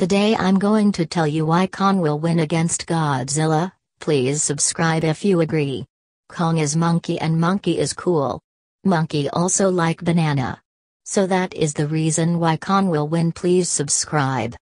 Today I'm going to tell you why Kong will win against Godzilla, please subscribe if you agree. Kong is monkey and monkey is cool. Monkey also like banana. So that is the reason why Kong will win please subscribe.